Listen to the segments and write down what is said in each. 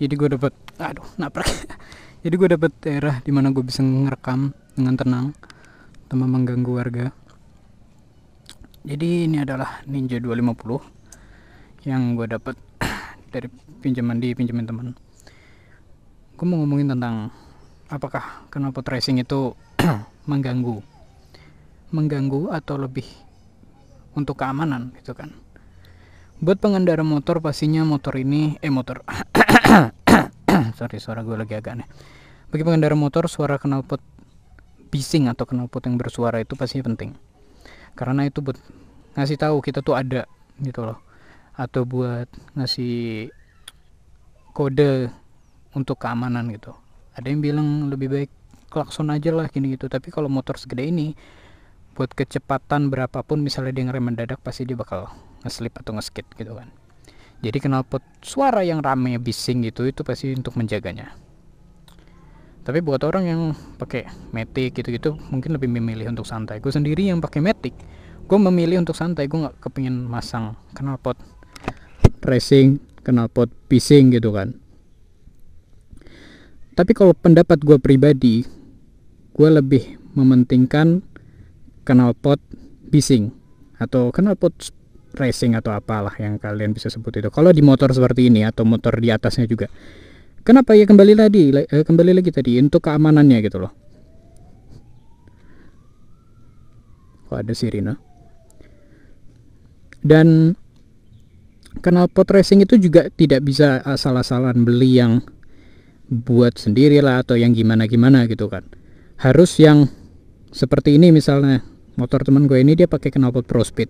jadi gue dapet aduh naprak jadi gue dapet daerah dimana gue bisa ngerekam dengan tenang tanpa mengganggu warga jadi ini adalah Ninja 250 yang gue dapet dari pinjaman di pinjaman teman gue mau ngomongin tentang apakah kenapa tracing itu mengganggu mengganggu atau lebih untuk keamanan gitu kan buat pengendara motor pastinya motor ini eh motor sorry suara gue lagi agak aneh bagi pengendara motor suara knalpot bising atau knalpot yang bersuara itu pasti penting karena itu buat ngasih tahu kita tuh ada gitu loh atau buat ngasih kode untuk keamanan gitu ada yang bilang lebih baik klakson aja lah gini gitu tapi kalau motor segede ini buat kecepatan berapapun misalnya dia ngerem mendadak pasti dia bakal ngeslip atau ngeskit gitu kan jadi knalpot suara yang rame bising gitu itu pasti untuk menjaganya. Tapi buat orang yang pakai metik gitu-gitu mungkin lebih memilih untuk santai. Gue sendiri yang pakai metik, gue memilih untuk santai. Gue nggak kepingin masang knalpot racing, knalpot bising gitu kan. Tapi kalau pendapat gue pribadi, gue lebih mementingkan knalpot bising atau knalpot racing atau apalah yang kalian bisa sebut itu kalau di motor seperti ini atau motor di atasnya juga kenapa ya kembali tadi eh, kembali lagi tadi untuk keamanannya gitu loh kok ada sirine dan kenal pot racing itu juga tidak bisa asal-asalan beli yang buat sendiri lah atau yang gimana-gimana gitu kan harus yang seperti ini misalnya motor teman gue ini dia pakai knalpot pro speed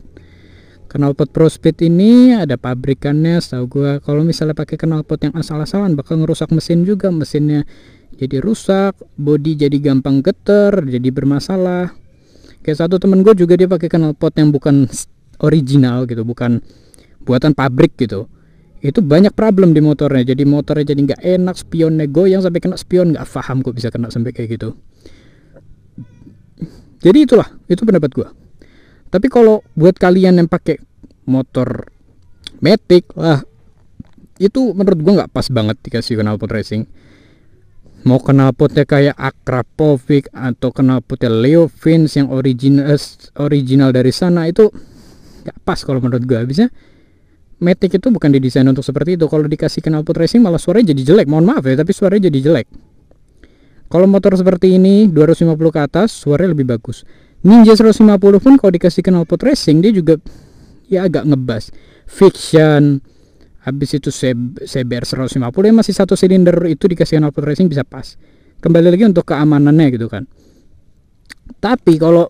knalpot Pro Speed ini ada pabrikannya setahu gua kalau misalnya pakai knalpot yang asal-asalan bakal ngerusak mesin juga mesinnya jadi rusak body jadi gampang geter jadi bermasalah kayak satu temen gue juga dia pakai knalpot yang bukan original gitu bukan buatan pabrik gitu itu banyak problem di motornya jadi motornya jadi nggak enak spionnya yang sampai kena spion nggak paham kok bisa kena sampai kayak gitu jadi itulah itu pendapat gue tapi kalau buat kalian yang pakai motor Matic, lah, itu menurut gua nggak pas banget dikasih knalpot racing. Mau knalpotnya kayak Akrapovic atau knalpotnya Leo Vince yang original eh, original dari sana itu nggak pas kalau menurut gua habisnya Matic itu bukan didesain untuk seperti itu. Kalau dikasih knalpot racing malah suaranya jadi jelek. Mohon maaf ya, tapi suaranya jadi jelek. Kalau motor seperti ini 250 ke atas suaranya lebih bagus. Ninja 150 pun kalau dikasih kenal pot racing dia juga ya agak ngebas fiction habis itu CBR 150 yang masih satu silinder itu dikasih knalpot racing bisa pas kembali lagi untuk keamanannya gitu kan tapi kalau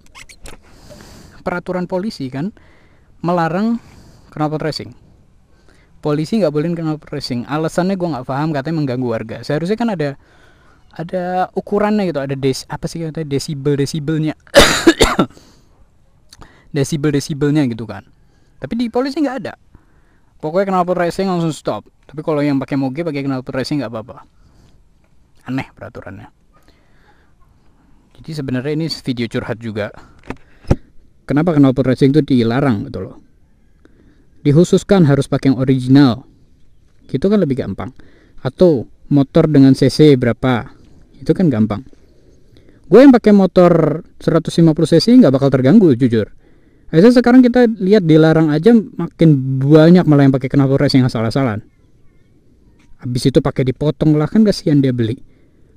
peraturan polisi kan melarang knalpot racing polisi nggak boleh knalpot racing alasannya gue nggak paham katanya mengganggu warga seharusnya kan ada ada ukurannya gitu ada des apa sih katanya desibel desibelnya desibel desibelnya gitu kan tapi di polisi nggak ada pokoknya kenal knalpot racing langsung stop tapi kalau yang pakai moge pakai knalpot racing nggak apa-apa aneh peraturannya jadi sebenarnya ini video curhat juga kenapa kenal knalpot racing itu dilarang gitu loh dihususkan harus pakai yang original gitu kan lebih gampang atau motor dengan cc berapa itu kan gampang gue yang pakai motor 150 cc nggak bakal terganggu jujur Akhirnya sekarang kita lihat dilarang aja makin banyak malah yang pakai knalpot racing asal-asalan habis itu pakai dipotong lah kan kasihan dia beli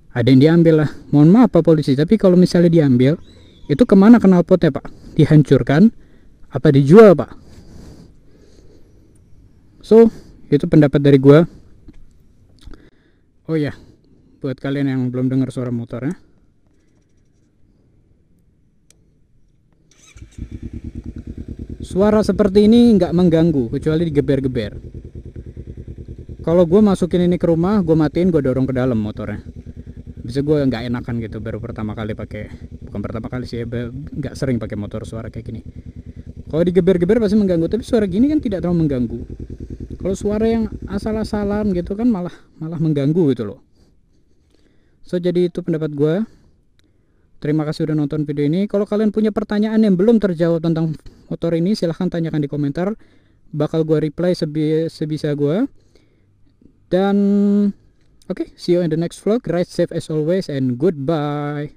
ada yang diambil lah mohon maaf pak polisi tapi kalau misalnya diambil itu kemana knalpotnya pak dihancurkan apa dijual pak so itu pendapat dari gue oh ya yeah buat kalian yang belum dengar suara motornya suara seperti ini nggak mengganggu kecuali digeber-geber kalau gue masukin ini ke rumah gue matiin gue dorong ke dalam motornya bisa gue nggak enakan gitu baru pertama kali pakai bukan pertama kali sih nggak sering pakai motor suara kayak gini kalau digeber-geber pasti mengganggu tapi suara gini kan tidak terlalu mengganggu kalau suara yang asal-asalan gitu kan malah malah mengganggu gitu loh so jadi itu pendapat gue terima kasih sudah nonton video ini kalau kalian punya pertanyaan yang belum terjawab tentang motor ini silahkan tanyakan di komentar bakal gue reply sebi sebisa gue dan oke okay, see you in the next vlog ride safe as always and goodbye